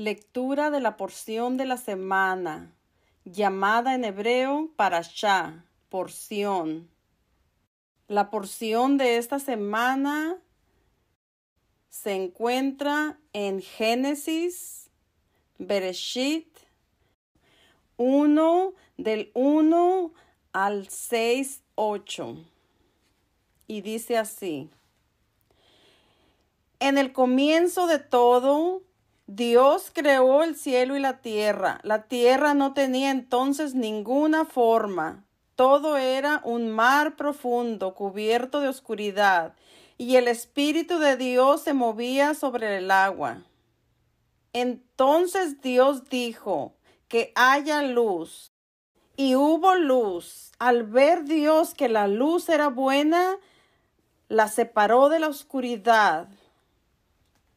Lectura de la porción de la semana, llamada en hebreo parashá, porción. La porción de esta semana se encuentra en Génesis, Bereshit, 1 del 1 al 6, 8. Y dice así, en el comienzo de todo, Dios creó el cielo y la tierra. La tierra no tenía entonces ninguna forma. Todo era un mar profundo cubierto de oscuridad, y el Espíritu de Dios se movía sobre el agua. Entonces Dios dijo, que haya luz. Y hubo luz. Al ver Dios que la luz era buena, la separó de la oscuridad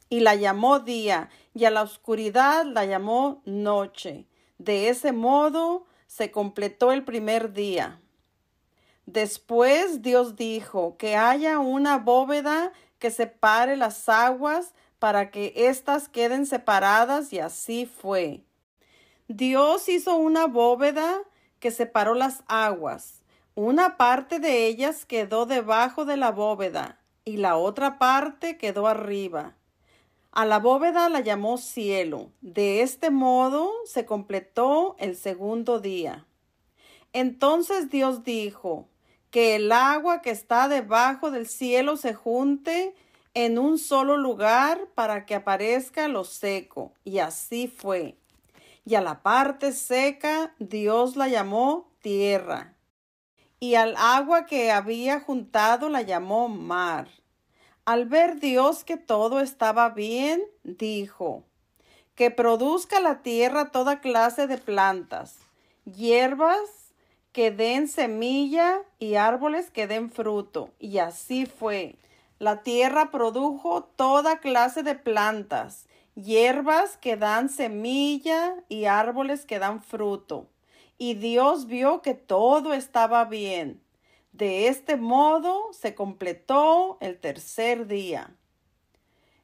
y la llamó día, y a la oscuridad la llamó noche. De ese modo se completó el primer día. Después Dios dijo que haya una bóveda que separe las aguas para que éstas queden separadas y así fue. Dios hizo una bóveda que separó las aguas. Una parte de ellas quedó debajo de la bóveda y la otra parte quedó arriba. A la bóveda la llamó cielo. De este modo se completó el segundo día. Entonces Dios dijo, que el agua que está debajo del cielo se junte en un solo lugar para que aparezca lo seco. Y así fue. Y a la parte seca Dios la llamó tierra. Y al agua que había juntado la llamó mar. Al ver Dios que todo estaba bien, dijo, que produzca la tierra toda clase de plantas, hierbas que den semilla y árboles que den fruto. Y así fue. La tierra produjo toda clase de plantas, hierbas que dan semilla y árboles que dan fruto. Y Dios vio que todo estaba bien. De este modo se completó el tercer día.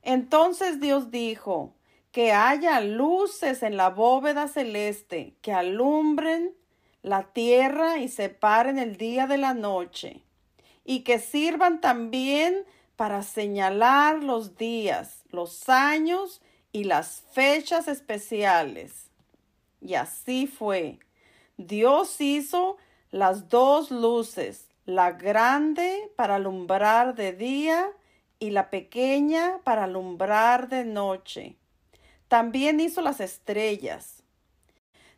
Entonces Dios dijo, que haya luces en la bóveda celeste que alumbren la tierra y separen el día de la noche, y que sirvan también para señalar los días, los años y las fechas especiales. Y así fue. Dios hizo las dos luces, la grande para alumbrar de día y la pequeña para alumbrar de noche. También hizo las estrellas.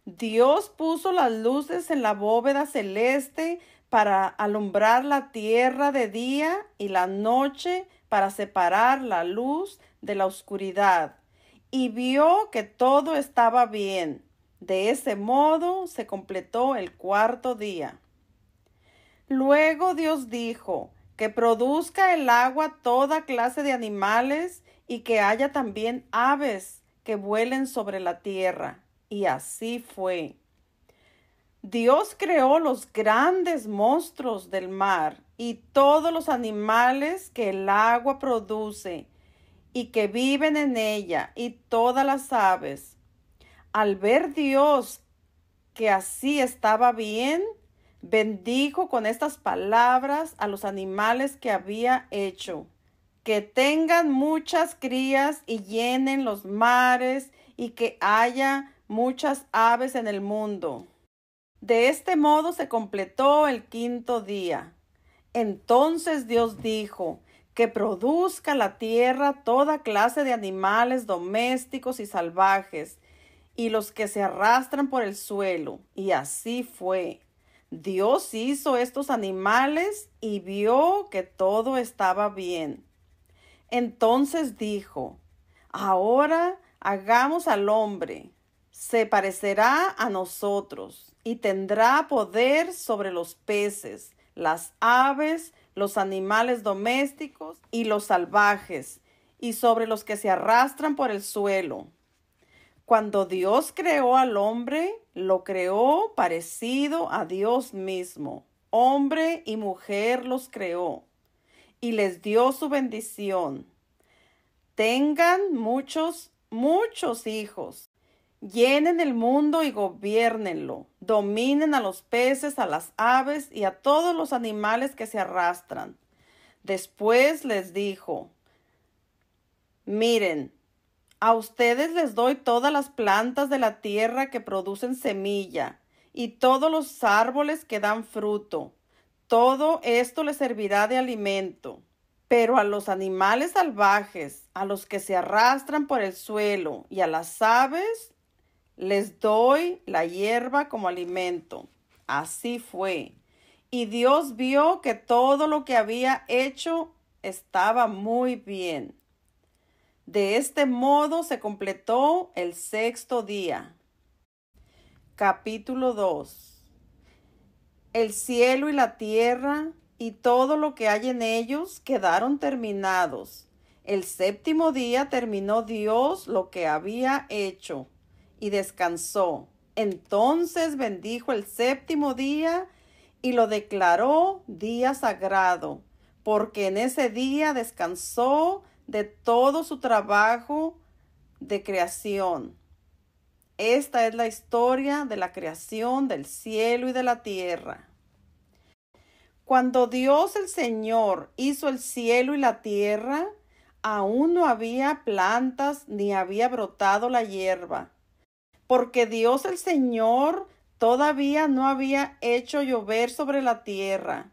Dios puso las luces en la bóveda celeste para alumbrar la tierra de día y la noche para separar la luz de la oscuridad. Y vio que todo estaba bien. De ese modo se completó el cuarto día. Luego Dios dijo, que produzca el agua toda clase de animales y que haya también aves que vuelen sobre la tierra. Y así fue. Dios creó los grandes monstruos del mar y todos los animales que el agua produce y que viven en ella y todas las aves. Al ver Dios que así estaba bien, Bendijo con estas palabras a los animales que había hecho. Que tengan muchas crías y llenen los mares y que haya muchas aves en el mundo. De este modo se completó el quinto día. Entonces Dios dijo, que produzca la tierra toda clase de animales domésticos y salvajes, y los que se arrastran por el suelo. Y así fue. Dios hizo estos animales y vio que todo estaba bien. Entonces dijo, ahora hagamos al hombre, se parecerá a nosotros y tendrá poder sobre los peces, las aves, los animales domésticos y los salvajes, y sobre los que se arrastran por el suelo. Cuando Dios creó al hombre, lo creó parecido a Dios mismo. Hombre y mujer los creó y les dio su bendición. Tengan muchos, muchos hijos. Llenen el mundo y gobiernenlo. Dominen a los peces, a las aves y a todos los animales que se arrastran. Después les dijo, miren, a ustedes les doy todas las plantas de la tierra que producen semilla, y todos los árboles que dan fruto. Todo esto les servirá de alimento. Pero a los animales salvajes, a los que se arrastran por el suelo, y a las aves, les doy la hierba como alimento. Así fue. Y Dios vio que todo lo que había hecho estaba muy bien. De este modo se completó el sexto día. Capítulo 2. El cielo y la tierra y todo lo que hay en ellos quedaron terminados. El séptimo día terminó Dios lo que había hecho y descansó. Entonces bendijo el séptimo día y lo declaró día sagrado, porque en ese día descansó de todo su trabajo de creación. Esta es la historia de la creación del cielo y de la tierra. Cuando Dios el Señor hizo el cielo y la tierra, aún no había plantas ni había brotado la hierba, porque Dios el Señor todavía no había hecho llover sobre la tierra,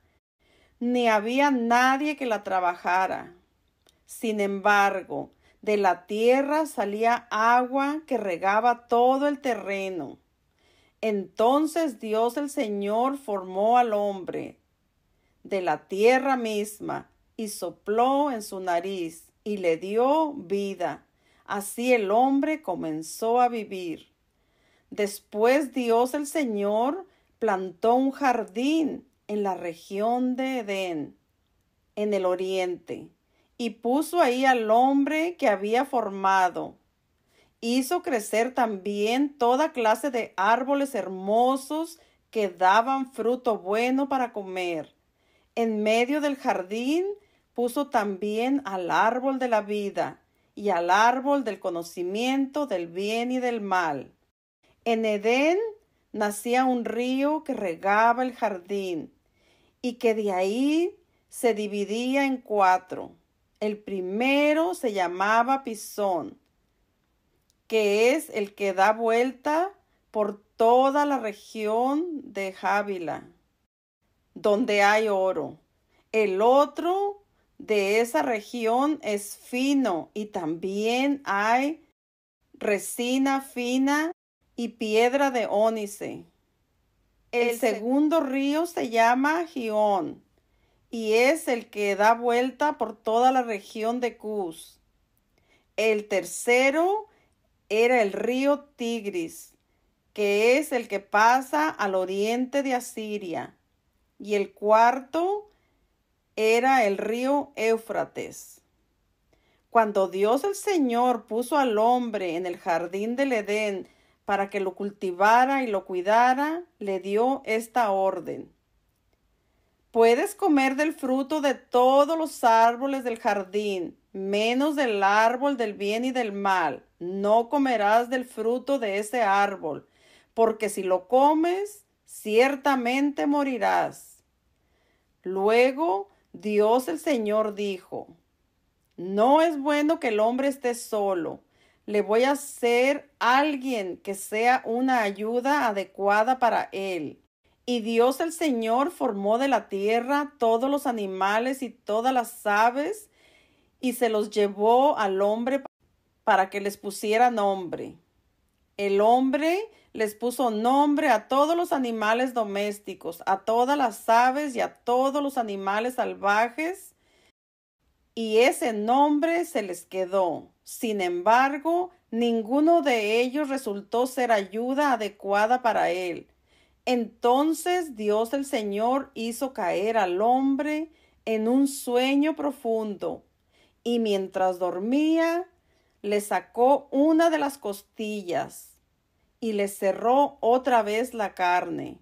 ni había nadie que la trabajara. Sin embargo, de la tierra salía agua que regaba todo el terreno. Entonces Dios el Señor formó al hombre de la tierra misma y sopló en su nariz y le dio vida. Así el hombre comenzó a vivir. Después Dios el Señor plantó un jardín en la región de Edén, en el oriente y puso ahí al hombre que había formado. Hizo crecer también toda clase de árboles hermosos que daban fruto bueno para comer. En medio del jardín puso también al árbol de la vida y al árbol del conocimiento del bien y del mal. En Edén nacía un río que regaba el jardín y que de ahí se dividía en cuatro. El primero se llamaba Pisón, que es el que da vuelta por toda la región de Jávila, donde hay oro. El otro de esa región es fino y también hay resina fina y piedra de ónice. El, segundo río se llama Gion y es el que da vuelta por toda la región de Cus. El tercero era el río Tigris, que es el que pasa al oriente de Asiria. Y el cuarto era el río Éufrates. Cuando Dios el Señor puso al hombre en el jardín del Edén para que lo cultivara y lo cuidara, le dio esta orden. Puedes comer del fruto de todos los árboles del jardín, menos del árbol del bien y del mal. No comerás del fruto de ese árbol, porque si lo comes, ciertamente morirás. Luego Dios el Señor dijo, No es bueno que el hombre esté solo. Le voy a hacer alguien que sea una ayuda adecuada para él. Y Dios el Señor formó de la tierra todos los animales y todas las aves y se los llevó al hombre para que les pusiera nombre. El hombre les puso nombre a todos los animales domésticos, a todas las aves y a todos los animales salvajes, y ese nombre se les quedó. Sin embargo, ninguno de ellos resultó ser ayuda adecuada para él. Entonces Dios el Señor hizo caer al hombre en un sueño profundo, y mientras dormía, le sacó una de las costillas y le cerró otra vez la carne.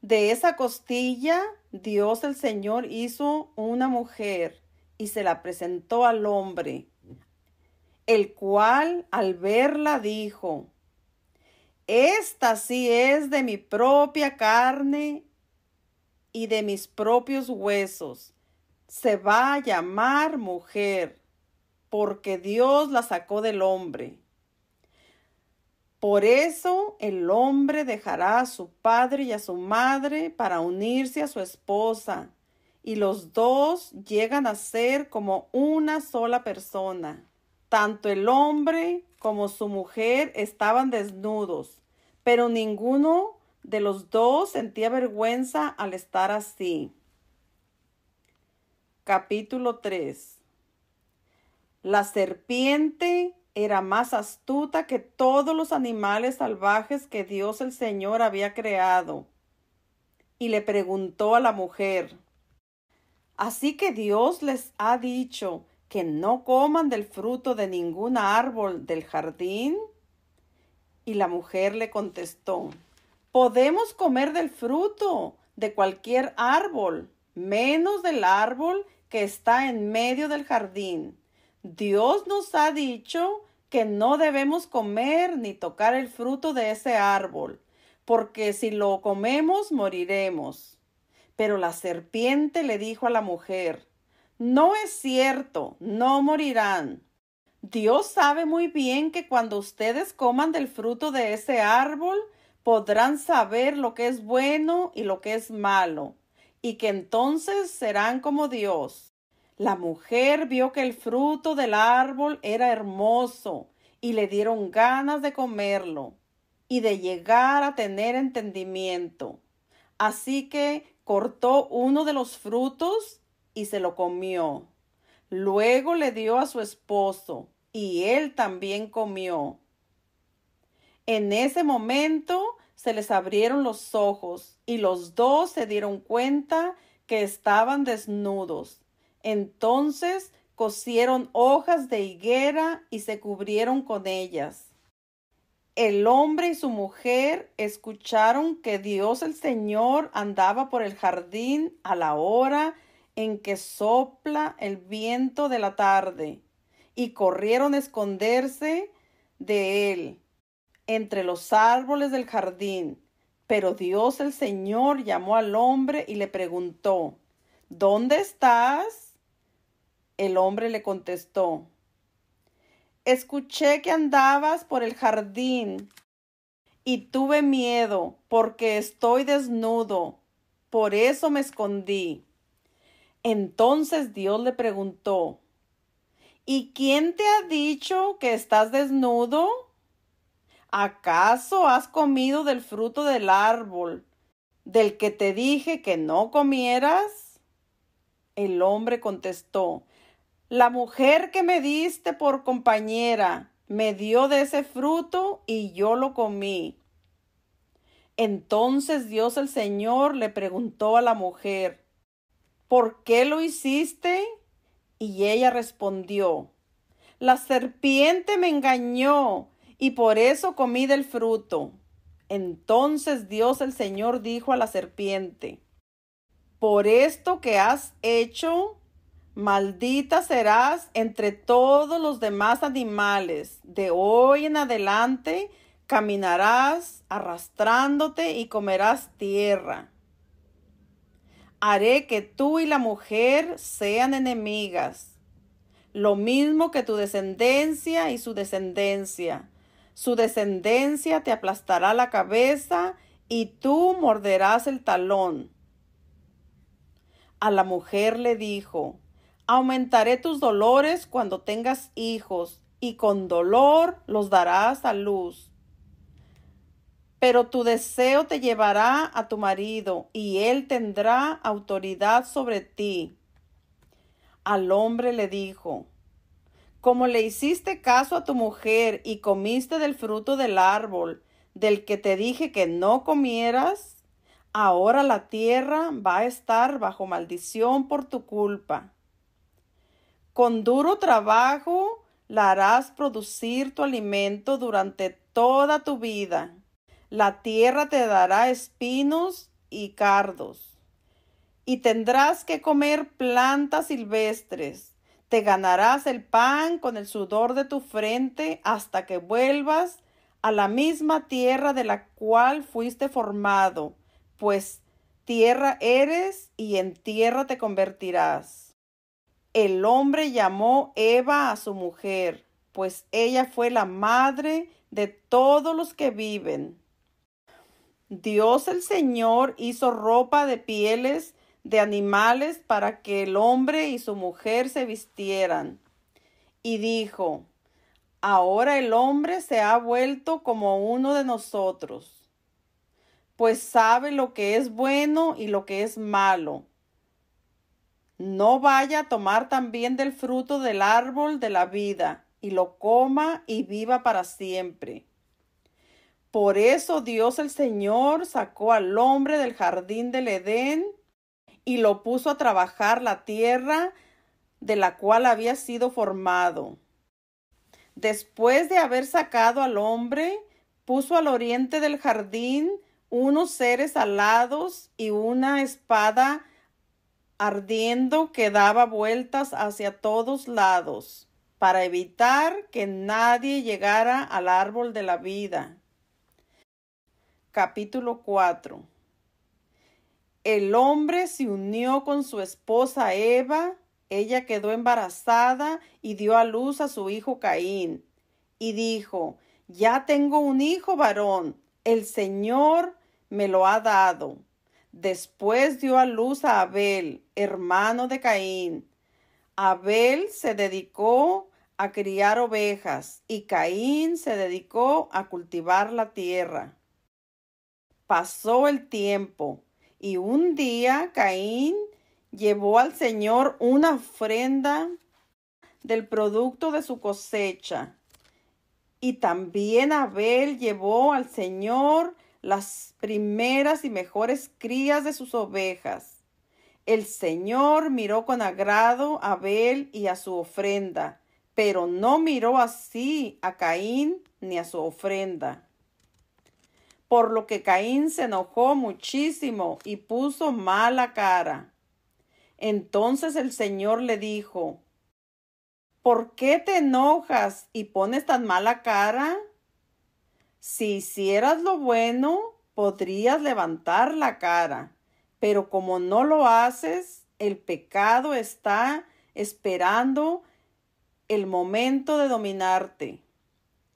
De esa costilla Dios el Señor hizo una mujer y se la presentó al hombre, el cual al verla dijo, esta sí es de mi propia carne y de mis propios huesos. Se va a llamar mujer, porque Dios la sacó del hombre. Por eso el hombre dejará a su padre y a su madre para unirse a su esposa, y los dos llegan a ser como una sola persona. Tanto el hombre como su mujer estaban desnudos, pero ninguno de los dos sentía vergüenza al estar así. Capítulo 3 La serpiente era más astuta que todos los animales salvajes que Dios el Señor había creado. Y le preguntó a la mujer, Así que Dios les ha dicho que no coman del fruto de ningún árbol del jardín? Y la mujer le contestó, podemos comer del fruto de cualquier árbol, menos del árbol que está en medio del jardín. Dios nos ha dicho que no debemos comer ni tocar el fruto de ese árbol, porque si lo comemos moriremos. Pero la serpiente le dijo a la mujer, no es cierto, no morirán. Dios sabe muy bien que cuando ustedes coman del fruto de ese árbol, podrán saber lo que es bueno y lo que es malo, y que entonces serán como Dios. La mujer vio que el fruto del árbol era hermoso, y le dieron ganas de comerlo, y de llegar a tener entendimiento. Así que cortó uno de los frutos y se lo comió. Luego le dio a su esposo y él también comió. En ese momento se les abrieron los ojos y los dos se dieron cuenta que estaban desnudos. Entonces cosieron hojas de higuera y se cubrieron con ellas. El hombre y su mujer escucharon que Dios el Señor andaba por el jardín a la hora en que sopla el viento de la tarde, y corrieron a esconderse de él entre los árboles del jardín. Pero Dios el Señor llamó al hombre y le preguntó, ¿Dónde estás? El hombre le contestó, Escuché que andabas por el jardín y tuve miedo porque estoy desnudo, por eso me escondí. Entonces Dios le preguntó, ¿y quién te ha dicho que estás desnudo? ¿Acaso has comido del fruto del árbol del que te dije que no comieras? El hombre contestó, La mujer que me diste por compañera me dio de ese fruto y yo lo comí. Entonces Dios el Señor le preguntó a la mujer, ¿por qué lo hiciste? Y ella respondió, la serpiente me engañó y por eso comí del fruto. Entonces Dios el Señor dijo a la serpiente, por esto que has hecho, maldita serás entre todos los demás animales. De hoy en adelante caminarás arrastrándote y comerás tierra haré que tú y la mujer sean enemigas, lo mismo que tu descendencia y su descendencia. Su descendencia te aplastará la cabeza y tú morderás el talón. A la mujer le dijo, aumentaré tus dolores cuando tengas hijos, y con dolor los darás a luz. Pero tu deseo te llevará a tu marido, y él tendrá autoridad sobre ti. Al hombre le dijo, Como le hiciste caso a tu mujer y comiste del fruto del árbol, del que te dije que no comieras, ahora la tierra va a estar bajo maldición por tu culpa. Con duro trabajo la harás producir tu alimento durante toda tu vida la tierra te dará espinos y cardos, y tendrás que comer plantas silvestres. Te ganarás el pan con el sudor de tu frente hasta que vuelvas a la misma tierra de la cual fuiste formado, pues tierra eres y en tierra te convertirás. El hombre llamó Eva a su mujer, pues ella fue la madre de todos los que viven. Dios el Señor hizo ropa de pieles de animales para que el hombre y su mujer se vistieran. Y dijo, Ahora el hombre se ha vuelto como uno de nosotros, pues sabe lo que es bueno y lo que es malo. No vaya a tomar también del fruto del árbol de la vida, y lo coma y viva para siempre. Por eso Dios el Señor sacó al hombre del jardín del Edén y lo puso a trabajar la tierra de la cual había sido formado. Después de haber sacado al hombre, puso al oriente del jardín unos seres alados y una espada ardiendo que daba vueltas hacia todos lados, para evitar que nadie llegara al árbol de la vida capítulo 4. El hombre se unió con su esposa Eva, ella quedó embarazada y dio a luz a su hijo Caín, y dijo, Ya tengo un hijo varón, el Señor me lo ha dado. Después dio a luz a Abel, hermano de Caín. Abel se dedicó a criar ovejas y Caín se dedicó a cultivar la tierra. Pasó el tiempo y un día Caín llevó al Señor una ofrenda del producto de su cosecha. Y también Abel llevó al Señor las primeras y mejores crías de sus ovejas. El Señor miró con agrado a Abel y a su ofrenda, pero no miró así a Caín ni a su ofrenda por lo que Caín se enojó muchísimo y puso mala cara. Entonces el Señor le dijo, ¿por qué te enojas y pones tan mala cara? Si hicieras lo bueno, podrías levantar la cara, pero como no lo haces, el pecado está esperando el momento de dominarte.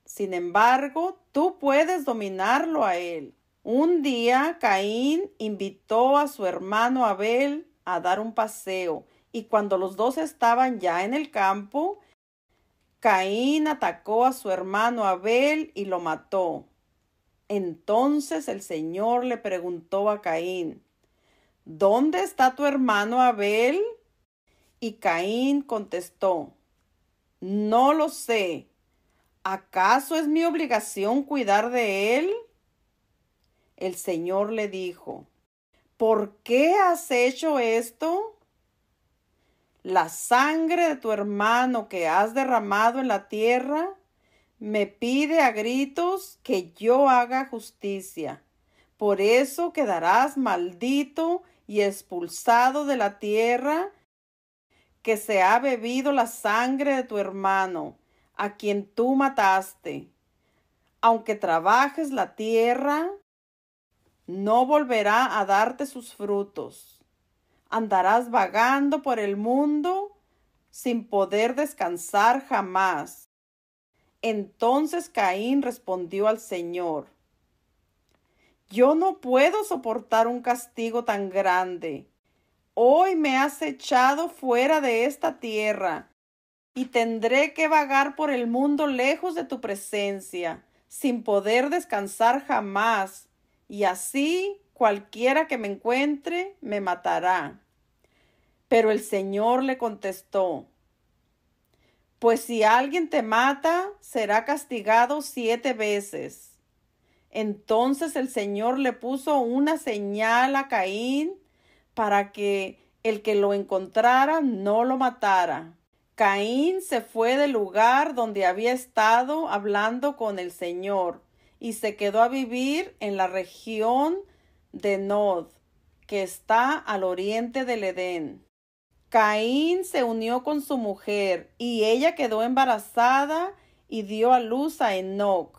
Sin embargo, Tú puedes dominarlo a él. Un día Caín invitó a su hermano Abel a dar un paseo y cuando los dos estaban ya en el campo, Caín atacó a su hermano Abel y lo mató. Entonces el Señor le preguntó a Caín, ¿Dónde está tu hermano Abel? Y Caín contestó, No lo sé, ¿acaso es mi obligación cuidar de él? El Señor le dijo, ¿por qué has hecho esto? La sangre de tu hermano que has derramado en la tierra me pide a gritos que yo haga justicia. Por eso quedarás maldito y expulsado de la tierra que se ha bebido la sangre de tu hermano a quien tú mataste. Aunque trabajes la tierra, no volverá a darte sus frutos. Andarás vagando por el mundo sin poder descansar jamás. Entonces Caín respondió al Señor, Yo no puedo soportar un castigo tan grande. Hoy me has echado fuera de esta tierra y tendré que vagar por el mundo lejos de tu presencia, sin poder descansar jamás, y así cualquiera que me encuentre me matará. Pero el Señor le contestó, pues si alguien te mata, será castigado siete veces. Entonces el Señor le puso una señal a Caín para que el que lo encontrara no lo matara. Caín se fue del lugar donde había estado hablando con el Señor y se quedó a vivir en la región de Nod, que está al oriente del Edén. Caín se unió con su mujer y ella quedó embarazada y dio a luz a Enoch.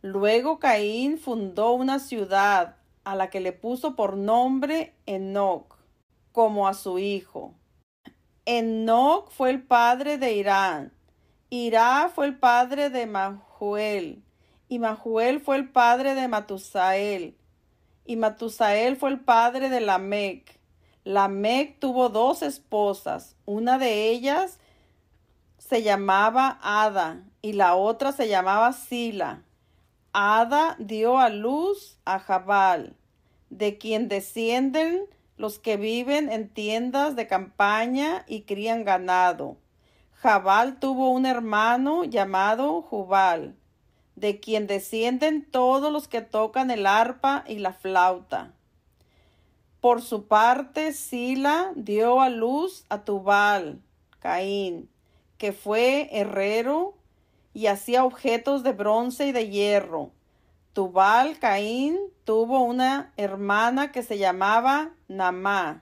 Luego Caín fundó una ciudad a la que le puso por nombre Enoch, como a su hijo. Enoch fue el padre de Irán. Irá fue el padre de Mahuel, Y Mahuel fue el padre de Matusael. Y Matusael fue el padre de Lamec. Lamec tuvo dos esposas. Una de ellas se llamaba Ada y la otra se llamaba Sila. Ada dio a luz a Jabal, de quien descienden los que viven en tiendas de campaña y crían ganado. Jabal tuvo un hermano llamado Jubal, de quien descienden todos los que tocan el arpa y la flauta. Por su parte, Sila dio a luz a Tubal, Caín, que fue herrero y hacía objetos de bronce y de hierro. Tubal Caín tuvo una hermana que se llamaba Namá.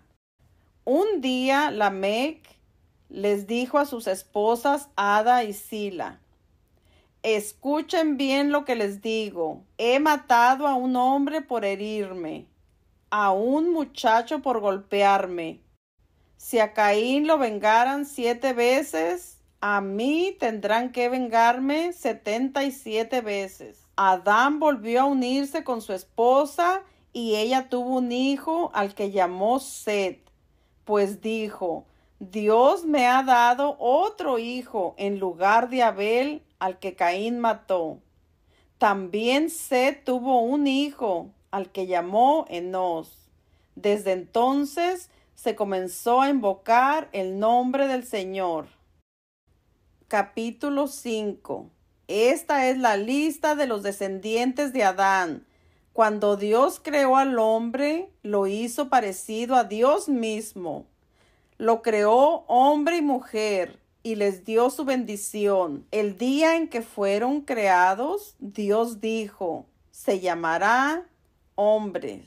Un día Lamec les dijo a sus esposas Ada y Sila, Escuchen bien lo que les digo. He matado a un hombre por herirme, a un muchacho por golpearme. Si a Caín lo vengaran siete veces, a mí tendrán que vengarme setenta y siete veces. Adán volvió a unirse con su esposa y ella tuvo un hijo al que llamó Seth, pues dijo, Dios me ha dado otro hijo en lugar de Abel al que Caín mató. También Set tuvo un hijo al que llamó Enos. Desde entonces se comenzó a invocar el nombre del Señor. Capítulo 5. Esta es la lista de los descendientes de Adán cuando Dios creó al hombre, lo hizo parecido a Dios mismo. Lo creó hombre y mujer y les dio su bendición. El día en que fueron creados, Dios dijo, se llamará hombre.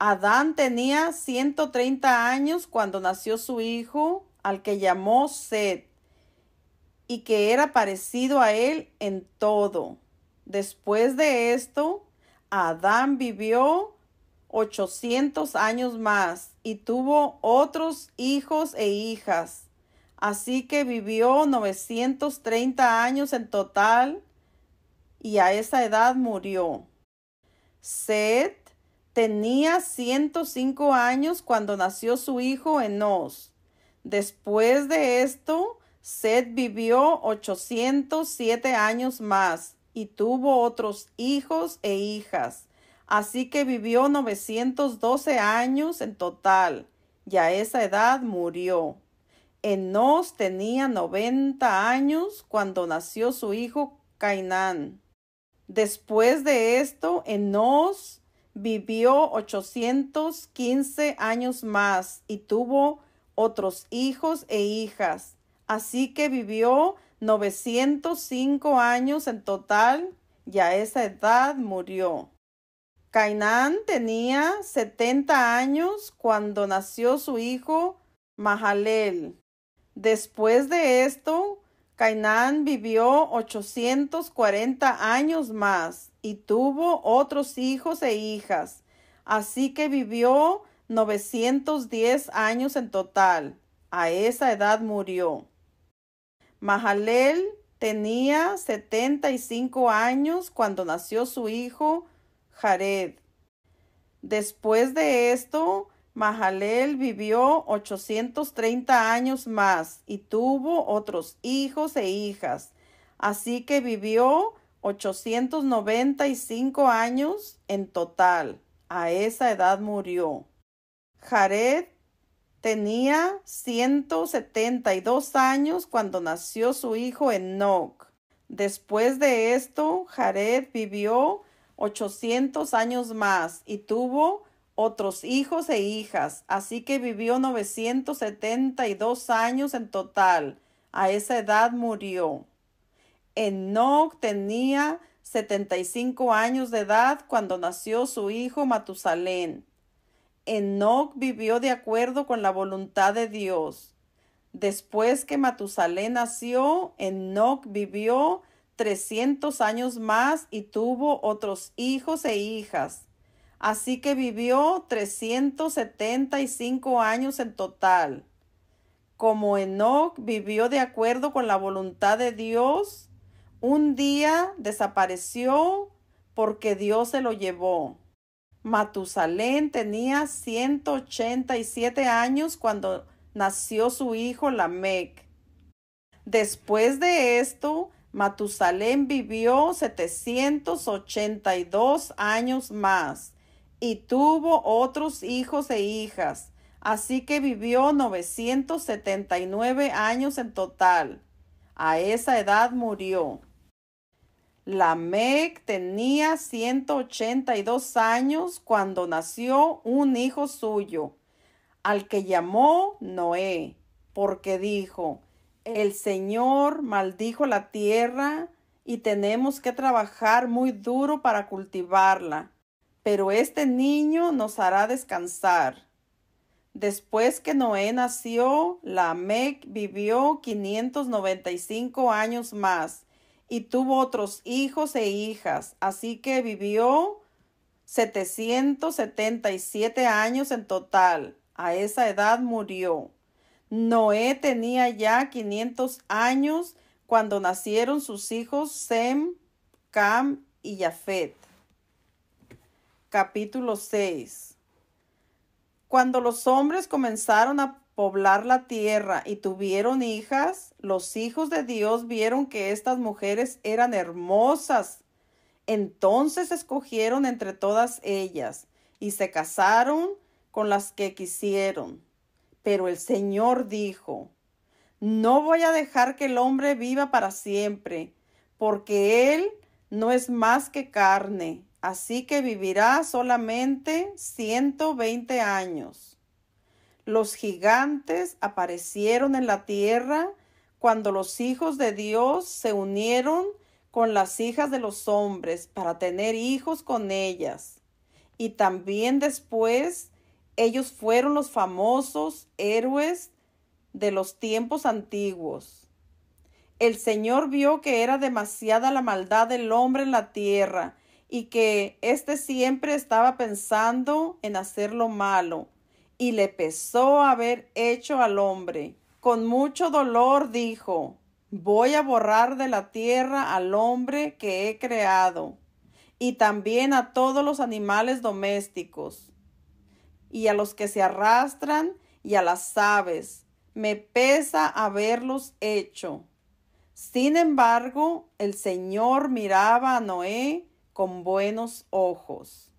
Adán tenía 130 años cuando nació su hijo, al que llamó Seth, y que era parecido a él en todo. Después de esto, Adán vivió 800 años más y tuvo otros hijos e hijas. Así que vivió 930 años en total y a esa edad murió. Set tenía 105 años cuando nació su hijo Enos. Después de esto, Set vivió 807 años más y tuvo otros hijos e hijas. Así que vivió novecientos doce años en total y a esa edad murió. Enos tenía noventa años cuando nació su hijo Cainán. Después de esto, Enos vivió ochocientos quince años más y tuvo otros hijos e hijas. Así que vivió 905 años en total y a esa edad murió. Cainán tenía 70 años cuando nació su hijo Mahalel. Después de esto, Cainán vivió 840 años más y tuvo otros hijos e hijas, así que vivió 910 años en total. A esa edad murió. Mahalel tenía 75 años cuando nació su hijo Jared. Después de esto, Mahalel vivió 830 años más y tuvo otros hijos e hijas. Así que vivió 895 años en total. A esa edad murió. Jared Tenía dos años cuando nació su hijo Enoch. Después de esto, Jared vivió ochocientos años más y tuvo otros hijos e hijas, así que vivió 972 años en total. A esa edad murió. Enoch tenía setenta y cinco años de edad cuando nació su hijo Matusalén. Enoc vivió de acuerdo con la voluntad de Dios. Después que Matusalén nació, Enoc vivió 300 años más y tuvo otros hijos e hijas. Así que vivió 375 años en total. Como Enoc vivió de acuerdo con la voluntad de Dios, un día desapareció porque Dios se lo llevó. Matusalén tenía 187 años cuando nació su hijo Lamec. Después de esto, Matusalén vivió 782 años más y tuvo otros hijos e hijas, así que vivió 979 años en total. A esa edad murió. Lamec tenía 182 años cuando nació un hijo suyo, al que llamó Noé, porque dijo, el Señor maldijo la tierra y tenemos que trabajar muy duro para cultivarla, pero este niño nos hará descansar. Después que Noé nació, Lamec vivió 595 años más y tuvo otros hijos e hijas, así que vivió 777 años en total. A esa edad murió. Noé tenía ya 500 años cuando nacieron sus hijos Sem, Cam y Jafet. Capítulo 6 Cuando los hombres comenzaron a poblar la tierra y tuvieron hijas, los hijos de Dios vieron que estas mujeres eran hermosas. Entonces escogieron entre todas ellas y se casaron con las que quisieron. Pero el Señor dijo, No voy a dejar que el hombre viva para siempre, porque él no es más que carne, así que vivirá solamente ciento veinte años. Los gigantes aparecieron en la tierra cuando los hijos de Dios se unieron con las hijas de los hombres para tener hijos con ellas. Y también después ellos fueron los famosos héroes de los tiempos antiguos. El Señor vio que era demasiada la maldad del hombre en la tierra y que éste siempre estaba pensando en hacer lo malo y le pesó haber hecho al hombre. Con mucho dolor dijo, voy a borrar de la tierra al hombre que he creado, y también a todos los animales domésticos, y a los que se arrastran, y a las aves. Me pesa haberlos hecho. Sin embargo, el Señor miraba a Noé con buenos ojos.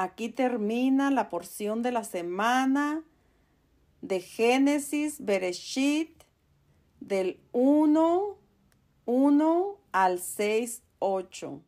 Aquí termina la porción de la semana de Génesis, Bereshit, del 1, 1 al 6, 8.